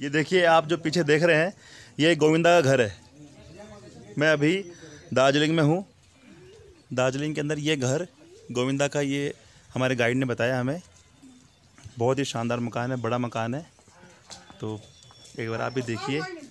ये देखिए आप जो पीछे देख रहे हैं ये गोविंदा का घर है मैं अभी दार्जिलिंग में हूँ दार्जिलिंग के अंदर ये घर गोविंदा का ये हमारे गाइड ने बताया हमें बहुत ही शानदार मकान है बड़ा मकान है तो एक बार आप भी देखिए